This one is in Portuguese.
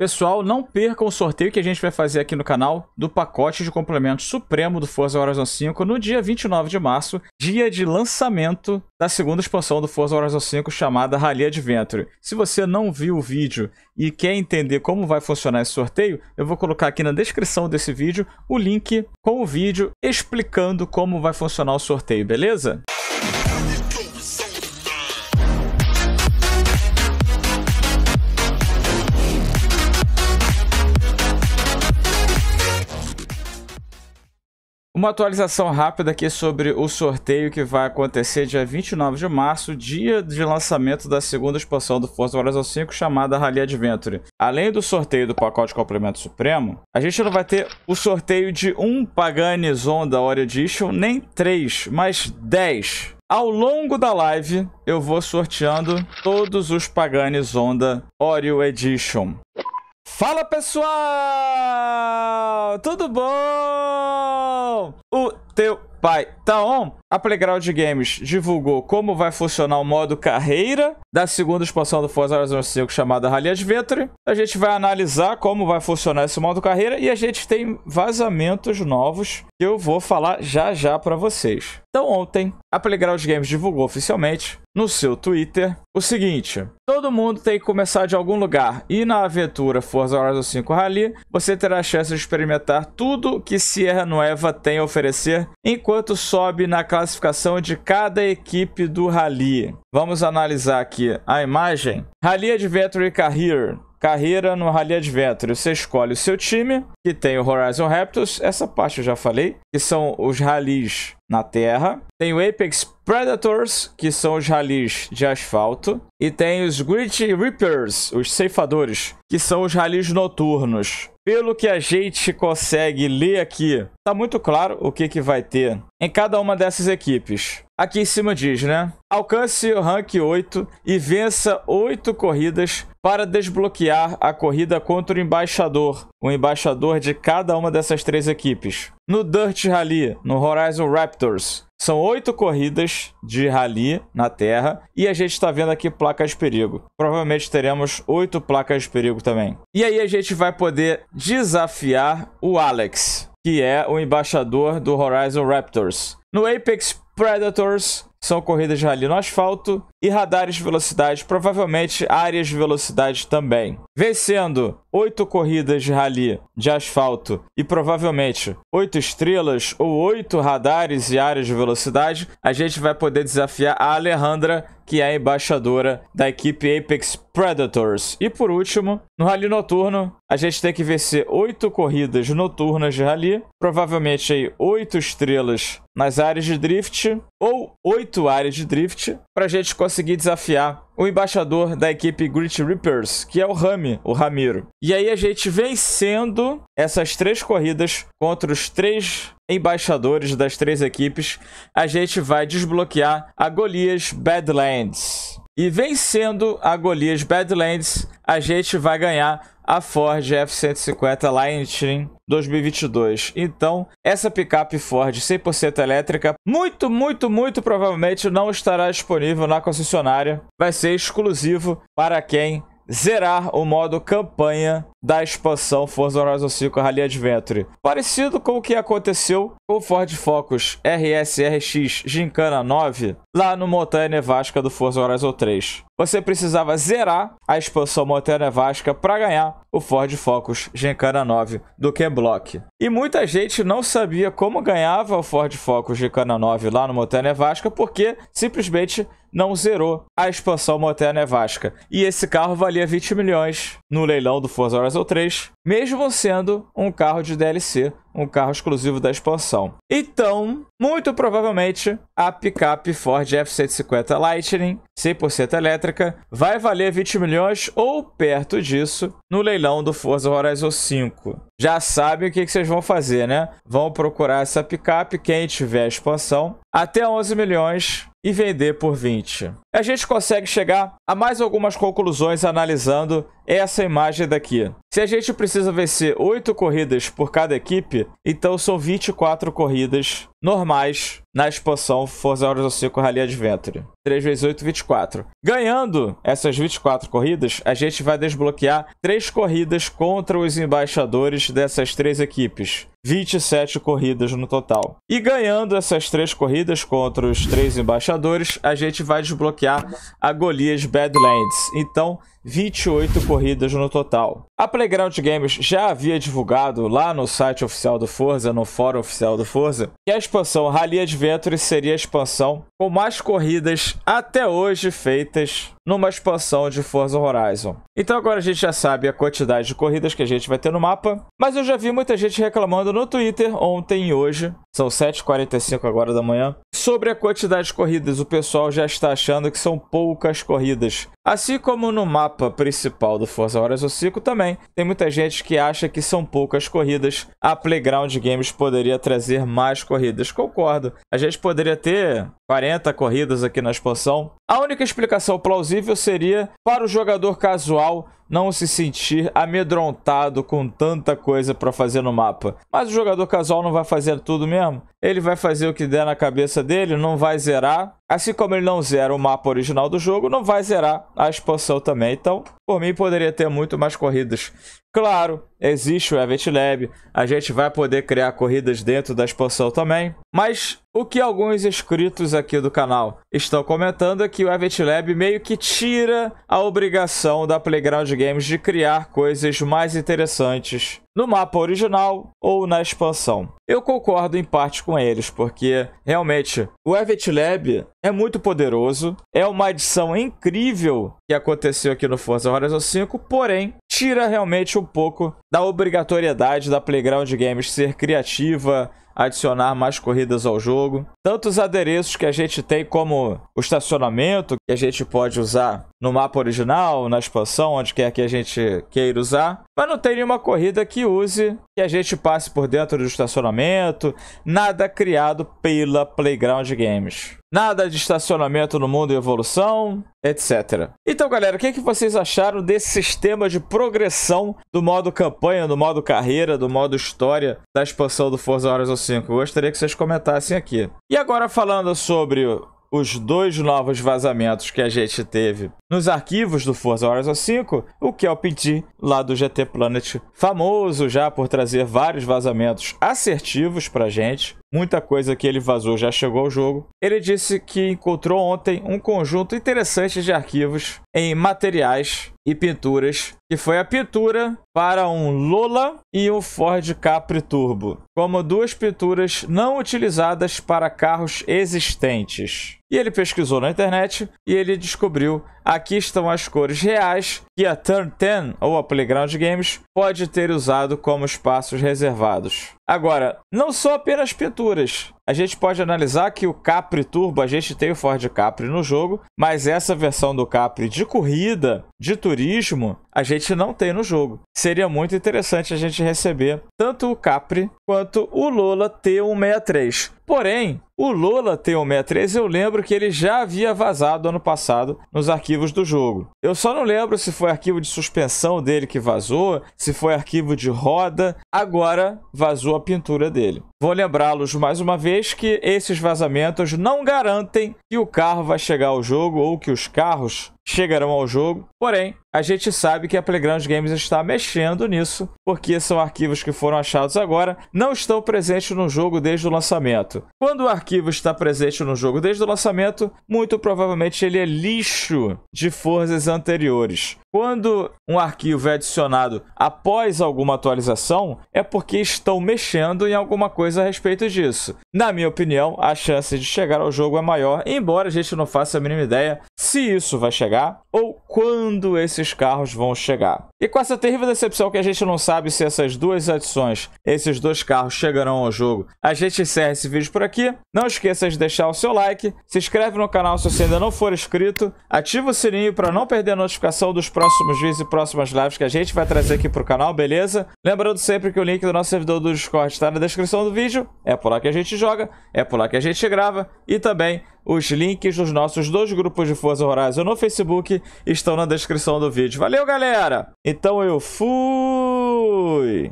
Pessoal, não percam o sorteio que a gente vai fazer aqui no canal do pacote de complemento supremo do Forza Horizon 5 no dia 29 de março, dia de lançamento da segunda expansão do Forza Horizon 5 chamada Rally Adventure. Se você não viu o vídeo e quer entender como vai funcionar esse sorteio, eu vou colocar aqui na descrição desse vídeo o link com o vídeo explicando como vai funcionar o sorteio, beleza? Uma atualização rápida aqui sobre o sorteio que vai acontecer dia 29 de março, dia de lançamento da segunda expansão do Forza Horizon 5, chamada Rally Adventure. Além do sorteio do pacote complemento supremo, a gente não vai ter o sorteio de um Pagani Zonda Ori Edition, nem três, mas dez. Ao longo da live, eu vou sorteando todos os Pagani Zonda Oreo Edition. Fala pessoal! Tudo bom? O teu pai tá on? A Playground Games divulgou como vai funcionar o modo carreira da segunda expansão do Forza Horizon 5 chamada Rally Adventure. A gente vai analisar como vai funcionar esse modo carreira e a gente tem vazamentos novos que eu vou falar já já para vocês. Então ontem, a Playground Games divulgou oficialmente no seu Twitter o seguinte: todo mundo tem que começar de algum lugar e na aventura Forza Horizon 5 Rally você terá a chance de experimentar tudo que Sierra Nueva tem a oferecer enquanto sobe na classe classificação de cada equipe do rally. Vamos analisar aqui a imagem. Rally Adventure Career. Carreira no Rally Adventure. Você escolhe o seu time, que tem o Horizon Raptors, essa parte eu já falei, que são os rallies na terra. Tem o Apex Predators, que são os rallies de asfalto. E tem os Grit Reapers, os ceifadores, que são os rallies noturnos. Pelo que a gente consegue ler aqui, tá muito claro o que, que vai ter em cada uma dessas equipes. Aqui em cima diz, né? Alcance o rank 8 e vença 8 corridas para desbloquear a corrida contra o embaixador, o embaixador de cada uma dessas três equipes. No Dirt Rally, no Horizon Raptors, são oito corridas de rally na Terra e a gente está vendo aqui placas de perigo. Provavelmente teremos oito placas de perigo também. E aí a gente vai poder desafiar o Alex, que é o embaixador do Horizon Raptors. No Apex Predators, são corridas de rally no asfalto e radares de velocidade, provavelmente áreas de velocidade também vencendo oito corridas de rally de asfalto e provavelmente oito estrelas ou oito radares e áreas de velocidade, a gente vai poder desafiar a Alejandra, que é a embaixadora da equipe Apex Predators. E por último, no rally noturno, a gente tem que vencer oito corridas noturnas de rally, provavelmente aí oito estrelas nas áreas de drift ou oito áreas de drift, para a gente conseguir desafiar o embaixador da equipe Grit Reapers, que é o Rami, o Ramiro. E aí a gente vencendo essas três corridas contra os três embaixadores das três equipes, a gente vai desbloquear a Golias Badlands. E vencendo a Golias Badlands, a gente vai ganhar a Ford F-150 Lightning 2022. Então, essa picape Ford 100% elétrica, muito, muito, muito provavelmente não estará disponível na concessionária. Vai ser exclusivo para quem zerar o modo campanha da expansão Forza Horizon 5 Rally Adventure. Parecido com o que aconteceu com o Ford Focus RS RX Gincana 9 lá no Montanha Nevasca do Forza Horizon 3 você precisava zerar a expansão Montanha Vasca para ganhar o Ford Focus Genkana 9 do Ken-Block. E muita gente não sabia como ganhava o Ford Focus Genkana 9 lá no Montanha Vasca porque simplesmente não zerou a expansão Montanha Nevasca. E esse carro valia 20 milhões no leilão do Forza Horizon 3, mesmo sendo um carro de DLC um carro exclusivo da expansão. Então, muito provavelmente, a picape Ford F-150 Lightning, 100% elétrica, vai valer 20 milhões ou perto disso no leilão do Forza Horizon 5. Já sabem o que vocês vão fazer, né? Vão procurar essa picape, quem tiver a expansão, até 11 milhões e vender por 20. A gente consegue chegar a mais algumas conclusões analisando essa imagem daqui. Se a gente precisa vencer 8 corridas por cada equipe, então são 24 corridas normais na expansão Forza Horizon 5 Rally Adventure. 3 vezes 8, 24. Ganhando essas 24 corridas, a gente vai desbloquear 3 corridas contra os embaixadores dessas três equipes. 27 corridas no total. E ganhando essas três corridas contra os três embaixadores, a gente vai desbloquear a Golias Badlands. Então, 28 corridas no total. A Playground Games já havia divulgado lá no site oficial do Forza, no fórum oficial do Forza, que a expansão Rally Adventure seria a expansão com mais corridas até hoje feitas numa expansão de Forza Horizon. Então agora a gente já sabe a quantidade de corridas que a gente vai ter no mapa, mas eu já vi muita gente reclamando no Twitter ontem e hoje, são 7h45 agora da manhã, sobre a quantidade de corridas. O pessoal já está achando que são poucas corridas. Assim como no mapa mapa principal do Forza Horizon 5 também. Tem muita gente que acha que são poucas corridas. A Playground Games poderia trazer mais corridas. Concordo. A gente poderia ter 40 corridas aqui na expansão. A única explicação plausível seria para o jogador casual não se sentir amedrontado com tanta coisa para fazer no mapa. Mas o jogador casual não vai fazer tudo mesmo. Ele vai fazer o que der na cabeça dele, não vai zerar. Assim como ele não zera o mapa original do jogo, não vai zerar a expansão também. Então, por mim, poderia ter muito mais corridas. Claro, existe o Event Lab, a gente vai poder criar corridas dentro da expansão também. Mas o que alguns inscritos aqui do canal estão comentando é que o Event Lab meio que tira a obrigação da Playground Games de criar coisas mais interessantes no mapa original ou na expansão. Eu concordo em parte com eles, porque realmente o Event Lab é muito poderoso, é uma adição incrível que aconteceu aqui no Forza Horizon 5, porém tira realmente um pouco da obrigatoriedade da Playground Games ser criativa, adicionar mais corridas ao jogo. Tantos adereços que a gente tem como o estacionamento, que a gente pode usar no mapa original, na expansão, onde quer que a gente queira usar. Mas não tem nenhuma corrida que use, que a gente passe por dentro do estacionamento. Nada criado pela Playground Games. Nada de estacionamento no mundo em evolução, etc. Então, galera, o que, é que vocês acharam desse sistema de progressão do modo campanha, do modo carreira, do modo história da expansão do Forza Horizon 5. gostaria que vocês comentassem aqui. E agora falando sobre os dois novos vazamentos que a gente teve nos arquivos do Forza Horizon 5, o eu pedi lá do GT Planet, famoso já por trazer vários vazamentos assertivos pra gente, Muita coisa que ele vazou já chegou ao jogo. Ele disse que encontrou ontem um conjunto interessante de arquivos em materiais e pinturas, que foi a pintura para um Lola e um Ford Capri Turbo, como duas pinturas não utilizadas para carros existentes. E ele pesquisou na internet e ele descobriu aqui estão as cores reais que a Turn 10 ou a Playground Games pode ter usado como espaços reservados. Agora, não são apenas pinturas. A gente pode analisar que o Capri Turbo, a gente tem o Ford Capri no jogo, mas essa versão do Capri de corrida, de turismo, a gente não tem no jogo. Seria muito interessante a gente receber tanto o Capri quanto o Lola T163. Porém, o Lola tem 163, eu lembro que ele já havia vazado ano passado nos arquivos do jogo. Eu só não lembro se foi arquivo de suspensão dele que vazou, se foi arquivo de roda, agora vazou a pintura dele. Vou lembrá-los mais uma vez que esses vazamentos não garantem que o carro vai chegar ao jogo ou que os carros chegarão ao jogo. Porém, a gente sabe que a Playground Games está mexendo nisso, porque são arquivos que foram achados agora, não estão presentes no jogo desde o lançamento. Quando o arquivo está presente no jogo desde o lançamento, muito provavelmente ele é lixo de forças anteriores. Quando um arquivo é adicionado após alguma atualização, é porque estão mexendo em alguma coisa a respeito disso. Na minha opinião, a chance de chegar ao jogo é maior, embora a gente não faça a mínima ideia se isso vai chegar chegar ou quando esses carros vão chegar. E com essa terrível decepção que a gente não sabe se essas duas adições, esses dois carros chegarão ao jogo, a gente encerra esse vídeo por aqui. Não esqueça de deixar o seu like, se inscreve no canal se você ainda não for inscrito, ativa o sininho para não perder a notificação dos próximos vídeos e próximas lives que a gente vai trazer aqui para o canal, beleza? Lembrando sempre que o link do nosso servidor do Discord está na descrição do vídeo, é por lá que a gente joga, é por lá que a gente grava e também os links dos nossos dois grupos de Forza Horizon no Facebook Facebook estão na descrição do vídeo. Valeu, galera! Então eu fui!